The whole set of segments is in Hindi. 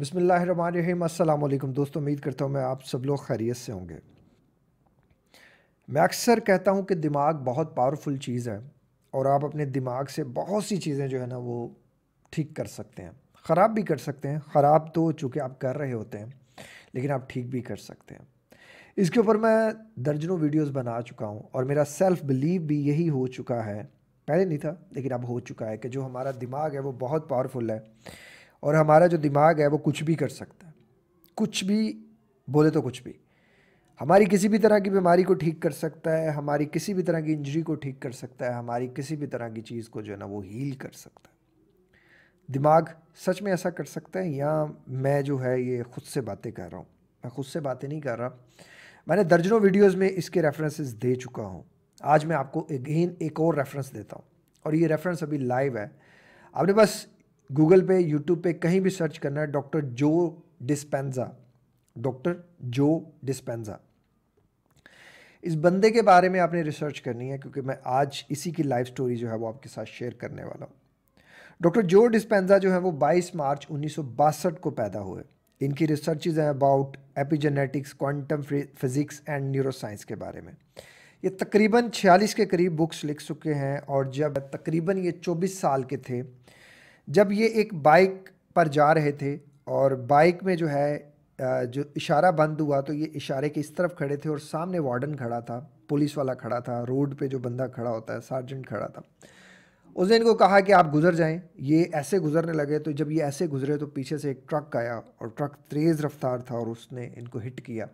बसमीम अल्लाम दोस्तों उम्मीद करता हूँ मैं आप सब लोग खैरियत से होंगे मैं अक्सर कहता हूँ कि दिमाग बहुत पावरफुल चीज़ है और आप अपने दिमाग से बहुत सी चीज़ें जो है ना वो ठीक कर सकते हैं ख़राब भी कर सकते हैं ख़राब तो चूँकि आप कर रहे होते हैं लेकिन आप ठीक भी कर सकते हैं इसके ऊपर मैं दर्जनों वीडियोज़ बना चुका हूँ और मेरा सेल्फ़ बिलीव भी यही हो चुका है पहले नहीं था लेकिन अब हो चुका है कि जो हमारा दिमाग है वो बहुत पावरफुल है और हमारा जो दिमाग है वो कुछ भी कर सकता है कुछ भी बोले तो कुछ भी हमारी किसी भी तरह की बीमारी को ठीक कर सकता है हमारी किसी भी तरह की इंजरी को ठीक कर सकता है हमारी किसी भी तरह की चीज़ को जो है ना वो हील कर सकता है दिमाग सच में ऐसा कर सकता है या मैं जो है ये खुद से बातें कर रहा हूँ मैं खुद से बातें नहीं कर रहा मैंने दर्जनों वीडियोस में इसके रेफरेंसेस दे चुका हूँ आज मैं आपको अगेन एक और रेफरेंस देता हूँ और ये रेफरेंस अभी लाइव है आपने बस गूगल पे यूट्यूब पे कहीं भी सर्च करना है डॉक्टर जो डिस्पेंजा डॉक्टर जो डिस्पेंजा इस बंदे के बारे में आपने रिसर्च करनी है क्योंकि मैं आज इसी की लाइफ स्टोरी जो है वो आपके साथ शेयर करने वाला हूँ डॉक्टर जो डिस्पेंजा जो है वो 22 मार्च उन्नीस को पैदा हुए इनकी रिसर्चेज हैं about epigenetics quantum physics and neuroscience के बारे में ये तकरीबन 46 के करीब बुक्स लिख चुके हैं और जब तकरीबन ये 24 साल के थे जब ये एक बाइक पर जा रहे थे और बाइक में जो है जो इशारा बंद हुआ तो ये इशारे के इस तरफ खड़े थे और सामने वार्डन खड़ा था पुलिस वाला खड़ा था रोड पे जो बंदा खड़ा होता है सार्जेंट खड़ा था उसने इनको कहा कि आप गुजर जाएं ये ऐसे गुजरने लगे तो जब ये ऐसे गुजरे तो पीछे से एक ट्रक आया और ट्रक तेज़ रफ्तार था और उसने इनको हिट किया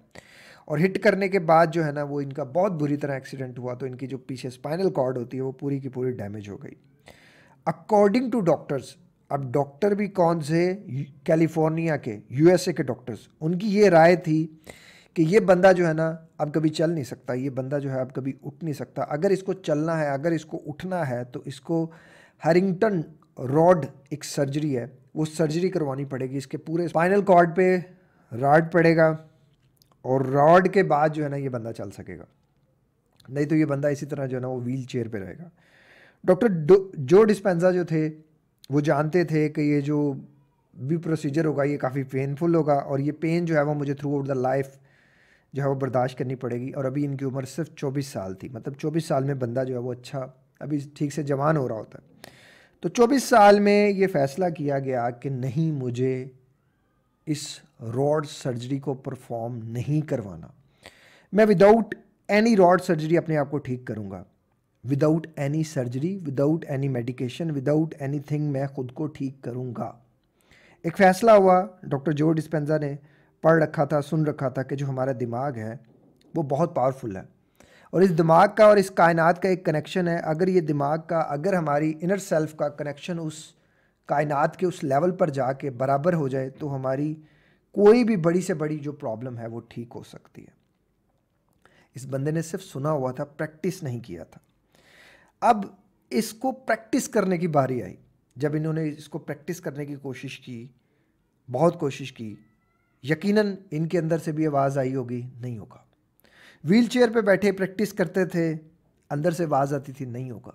और हिट करने के बाद जो है ना वो इनका बहुत बुरी तरह एक्सीडेंट हुआ तो इनकी जो पीछे स्पाइनल कॉर्ड होती है वो पूरी की पूरी डैमेज हो गई अकॉर्डिंग टू डॉक्टर्स अब डॉक्टर भी कौन से कैलिफोर्निया के यूएसए के डॉक्टर्स उनकी ये राय थी कि ये बंदा जो है ना अब कभी चल नहीं सकता ये बंदा जो है अब कभी उठ नहीं सकता अगर इसको चलना है अगर इसको उठना है तो इसको हरिंगटन रॉड एक सर्जरी है वो सर्जरी करवानी पड़ेगी इसके पूरे स्पाइनल कॉर्ड पे रॉड पड़ेगा और रॉड के बाद जो है ना ये बंदा चल सकेगा नहीं तो ये बंदा इसी तरह जो है ना वो व्हील चेयर पर रहेगा डॉक्टर जो डिस्पेंजा जो थे वो जानते थे कि ये जो भी प्रोसीजर होगा ये काफ़ी पेनफुल होगा और ये पेन जो है वो मुझे थ्रू आउट द लाइफ जो है वो बर्दाश्त करनी पड़ेगी और अभी इनकी उम्र सिर्फ चौबीस साल थी मतलब चौबीस साल में बंदा जो है वो अच्छा अभी ठीक से जवान हो रहा होता है तो चौबीस साल में ये फ़ैसला किया गया कि नहीं मुझे इस रॉड सर्जरी को परफॉर्म नहीं करवाना मैं विदाउट एनी रॉड सर्जरी अपने आप को ठीक करूँगा without any surgery without any medication without thing मैं ख़ुद को ठीक करूँगा एक फ़ैसला हुआ डॉक्टर जो डिस्पेंज़ा ने पढ़ रखा था सुन रखा था कि जो हमारा दिमाग है वो बहुत पावरफुल है और इस दिमाग का और इस कायनात का एक कनेक्शन है अगर ये दिमाग का अगर हमारी इनर सेल्फ का कनेक्शन उस कायनात के उस लेवल पर जाके बराबर हो जाए तो हमारी कोई भी बड़ी से बड़ी जो प्रॉब्लम है वो ठीक हो सकती है इस बंदे ने सिर्फ सुना हुआ था प्रैक्टिस नहीं किया था अब इसको प्रैक्टिस करने की बारी आई जब इन्होंने इसको प्रैक्टिस करने की कोशिश की बहुत कोशिश की यकीनन इनके अंदर से भी आवाज़ आई होगी नहीं होगा व्हील चेयर पर बैठे प्रैक्टिस करते थे अंदर से आवाज़ आती थी नहीं होगा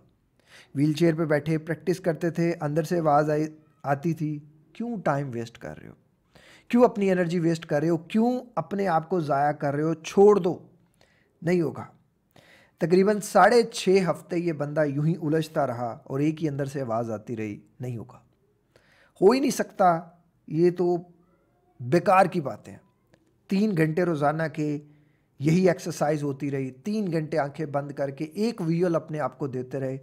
व्हील चेयर पर बैठे प्रैक्टिस करते थे अंदर से आवाज़ आई आती थी क्यों टाइम वेस्ट कर रहे हो क्यों अपनी एनर्जी वेस्ट कर रहे हो क्यों अपने आप को ज़ाया कर रहे हो छोड़ दो नहीं होगा तकरीबन साढ़े छः हफ्ते ये बंदा यूं ही उलझता रहा और एक ही अंदर से आवाज़ आती रही नहीं होगा हो ही नहीं सकता ये तो बेकार की बातें हैं तीन घंटे रोज़ाना के यही एक्सरसाइज होती रही तीन घंटे आंखें बंद करके एक व्यूअल अपने आप को देते रहे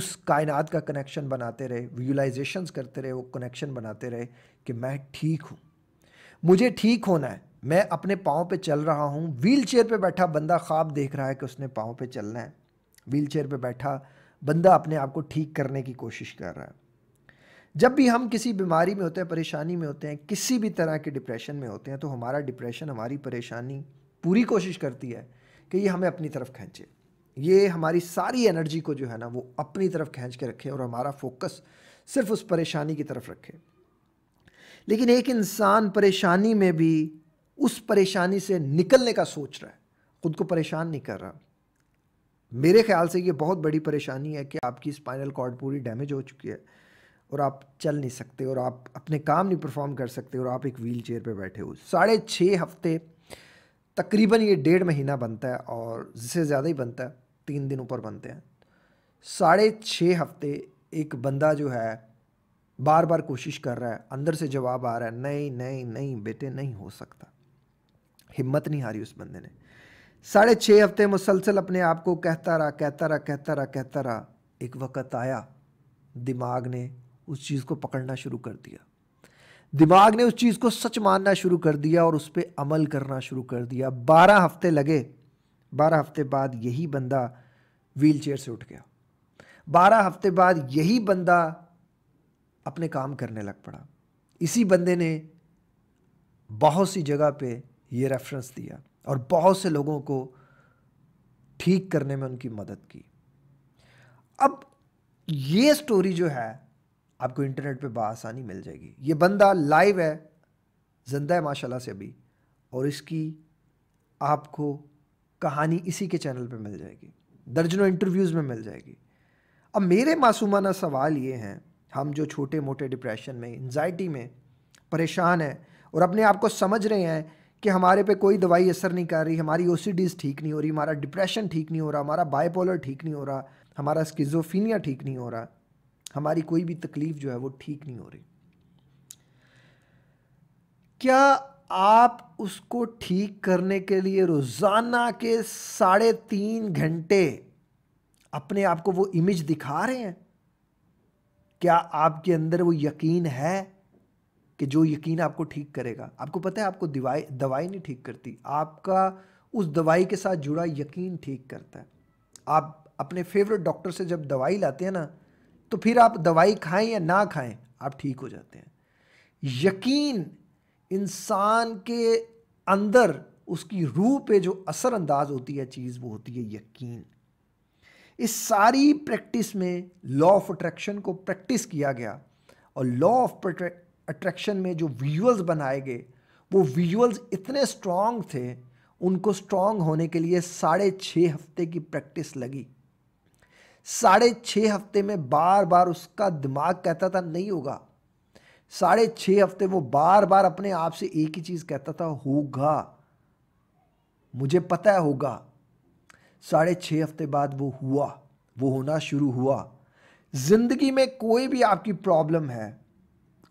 उस कायनात का कनेक्शन बनाते रहे व्यूलाइजेशंस करते रहे वो कनेक्शन बनाते रहे कि मैं ठीक हूँ मुझे ठीक होना है मैं अपने पाँव पे चल रहा हूँ व्हील चेयर पर बैठा बंदा ख्वाब देख रहा है कि उसने पाँव पे चलना है व्हील चेयर पर बैठा बंदा अपने आप को ठीक करने की कोशिश कर रहा है जब भी हम किसी बीमारी में होते हैं परेशानी में होते हैं किसी भी तरह के डिप्रेशन में होते हैं तो हमारा डिप्रेशन हमारी परेशानी पूरी कोशिश करती है कि ये हमें अपनी तरफ खींचे ये हमारी सारी एनर्जी को जो है ना वो अपनी तरफ खींच के रखे और हमारा फोकस सिर्फ उस परेशानी की तरफ रखे लेकिन एक इंसान परेशानी में भी उस परेशानी से निकलने का सोच रहा है खुद को परेशान नहीं कर रहा मेरे ख्याल से ये बहुत बड़ी परेशानी है कि आपकी स्पाइनल कॉर्ड पूरी डैमेज हो चुकी है और आप चल नहीं सकते और आप अपने काम नहीं परफॉर्म कर सकते और आप एक व्हील चेयर पर बैठे हो साढ़े छः हफ्ते तकरीबन ये डेढ़ महीना बनता है और जिससे ज़्यादा ही बनता है तीन दिन ऊपर बनते हैं साढ़े छः हफ्ते एक बंदा जो है बार बार कोशिश कर रहा है अंदर से जवाब आ रहा है नहीं नहीं नहीं बेटे नहीं हो सकता हिम्मत नहीं हारी उस बंदे ने साढ़े छः हफ्ते मुसलसल अपने आप को कहता रहा कहता रहा कहता रहा कहता रहा एक वक़्त आया दिमाग ने उस चीज़ को पकड़ना शुरू कर दिया दिमाग ने उस चीज़ को सच मानना शुरू कर दिया और उस पर अमल करना शुरू कर दिया बारह हफ्ते लगे बारह हफ्ते बाद यही बंदा व्हील चेयर से उठ गया बारह हफ्ते बाद यही बंदा अपने काम करने लग पड़ा इसी बंदे ने बहुत सी जगह पे ये रेफरेंस दिया और बहुत से लोगों को ठीक करने में उनकी मदद की अब ये स्टोरी जो है आपको इंटरनेट पे आसानी मिल जाएगी ये बंदा लाइव है जिंदा है माशाल्लाह से अभी और इसकी आपको कहानी इसी के चैनल पे मिल जाएगी दर्जनों इंटरव्यूज़ में मिल जाएगी अब मेरे मासूमाना सवाल ये हैं हम जो छोटे मोटे डिप्रेशन में एनजाइटी में परेशान हैं और अपने आप को समझ रहे हैं कि हमारे पे कोई दवाई असर नहीं कर रही हमारी ओ ठीक नहीं हो रही हमारा डिप्रेशन ठीक नहीं हो रहा हमारा बायपोलर ठीक नहीं हो रहा हमारा स्किजोफीनिया ठीक नहीं हो रहा हमारी कोई भी तकलीफ़ जो है वो ठीक नहीं हो रही क्या आप उसको ठीक करने के लिए रोज़ाना के साढ़े तीन घंटे अपने आप को वो इमेज दिखा रहे हैं क्या आपके अंदर वो यकीन है कि जो यकीन आपको ठीक करेगा आपको पता है आपको दवाई दवाई नहीं ठीक करती आपका उस दवाई के साथ जुड़ा यकीन ठीक करता है आप अपने फेवरेट डॉक्टर से जब दवाई लाते हैं ना तो फिर आप दवाई खाएं या ना खाएं आप ठीक हो जाते हैं यकीन इंसान के अंदर उसकी रूह पे जो असरअंदाज होती है चीज़ वो होती है यकीन इस सारी प्रैक्टिस में लॉ ऑफ अट्रैक्शन को प्रैक्टिस किया गया और लॉ ऑफ अट्रैक्शन में जो विजुअल्स बनाए गए वो विजुअल्स इतने स्ट्रांग थे उनको स्ट्रांग होने के लिए साढ़े छः हफ्ते की प्रैक्टिस लगी साढ़े छः हफ्ते में बार बार उसका दिमाग कहता था नहीं होगा साढ़े छः हफ्ते वो बार बार अपने आप से एक ही चीज़ कहता था होगा मुझे पता है होगा साढ़े छः हफ्ते बाद वो हुआ वो होना शुरू हुआ ज़िंदगी में कोई भी आपकी प्रॉब्लम है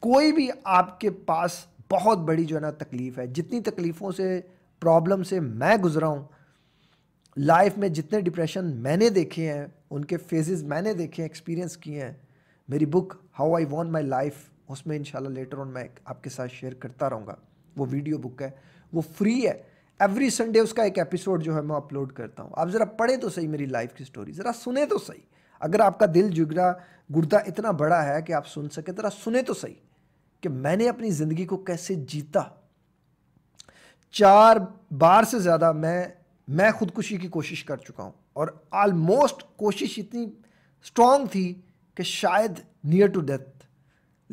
कोई भी आपके पास बहुत बड़ी जो है ना तकलीफ़ है जितनी तकलीफ़ों से प्रॉब्लम से मैं गुज़रा हूँ लाइफ में जितने डिप्रेशन मैंने देखे हैं उनके फेजेस मैंने देखे हैं एक्सपीरियंस किए हैं मेरी book how I won my life उसमें इन लेटर ऑन मैं आपके साथ शेयर करता रहूँगा वो वीडियो बुक है वो फ्री है एवरी संडे उसका एक एपिसोड जो है मैं अपलोड करता हूँ आप ज़रा पढ़ें तो सही मेरी लाइफ की स्टोरी ज़रा सुने तो सही अगर आपका दिल जुगरा गुर्दा इतना बड़ा है कि आप सुन सके ज़रा सुने तो सही कि मैंने अपनी ज़िंदगी को कैसे जीता चार बार से ज़्यादा मैं मैं ख़ुदकुशी की कोशिश कर चुका हूँ और आलमोस्ट कोशिश इतनी स्ट्रॉन्ग थी कि शायद नियर टू डेथ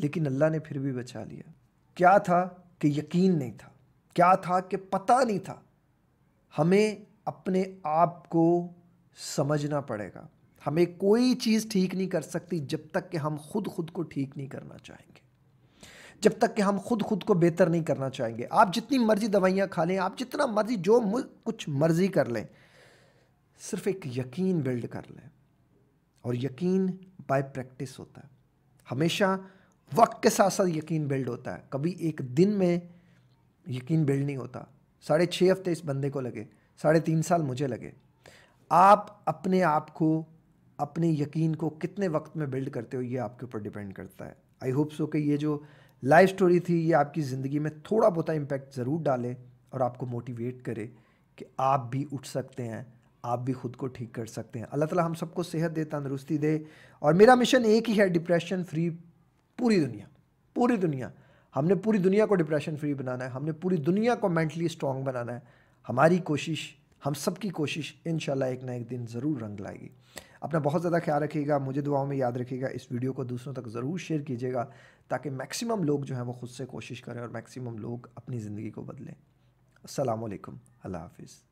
लेकिन अल्लाह ने फिर भी बचा लिया क्या था कि यकीन नहीं था क्या था कि पता नहीं था हमें अपने आप को समझना पड़ेगा हमें कोई चीज़ ठीक नहीं कर सकती जब तक कि हम खुद खुद को ठीक नहीं करना चाहेंगे जब तक कि हम खुद खुद को बेहतर नहीं करना चाहेंगे आप जितनी मर्ज़ी दवाइयाँ खा लें आप जितना मर्ज़ी जो कुछ मर्ज़ी कर लें सिर्फ एक यकीन बिल्ड कर लें और यकीन बाय प्रैक्टिस होता है हमेशा वक्त के साथ साथ यकीन बिल्ड होता है कभी एक दिन में यकीन बिल्ड नहीं होता साढ़े छः हफ्ते इस बंदे को लगे साढ़े तीन साल मुझे लगे आप अपने आप को अपने यकीन को कितने वक्त में बिल्ड करते हो ये आपके ऊपर डिपेंड करता है आई होप सो कि ये जो लाइफ स्टोरी थी ये आपकी ज़िंदगी में थोड़ा बहुत इम्पैक्ट ज़रूर डाले और आपको मोटिवेट करे कि आप भी उठ सकते हैं आप भी खुद को ठीक कर सकते हैं अल्लाह ताला हम सबको सेहत दे तंदरुस्ती दे और मेरा मिशन एक ही है डिप्रेशन फ्री पूरी दुनिया पूरी दुनिया हमने पूरी दुनिया को डिप्रेशन फ्री बनाना है हमने पूरी दुनिया को मेंटली स्ट्रांग बनाना है हमारी कोशिश हम सब की कोशिश इन एक ना एक दिन ज़रूर रंग लाएगी अपना बहुत ज़्यादा ख्याल रखिएगा मुझे दुआओं में याद रखिएगा इस वीडियो को दूसरों तक ज़रूर शेयर कीजिएगा ताकि मैक्सिमम लोग जो हैं वो खुद से कोशिश करें और मैक्सिमम लोग अपनी ज़िंदगी को बदलें अल्लाम अल्लाह हाफिज़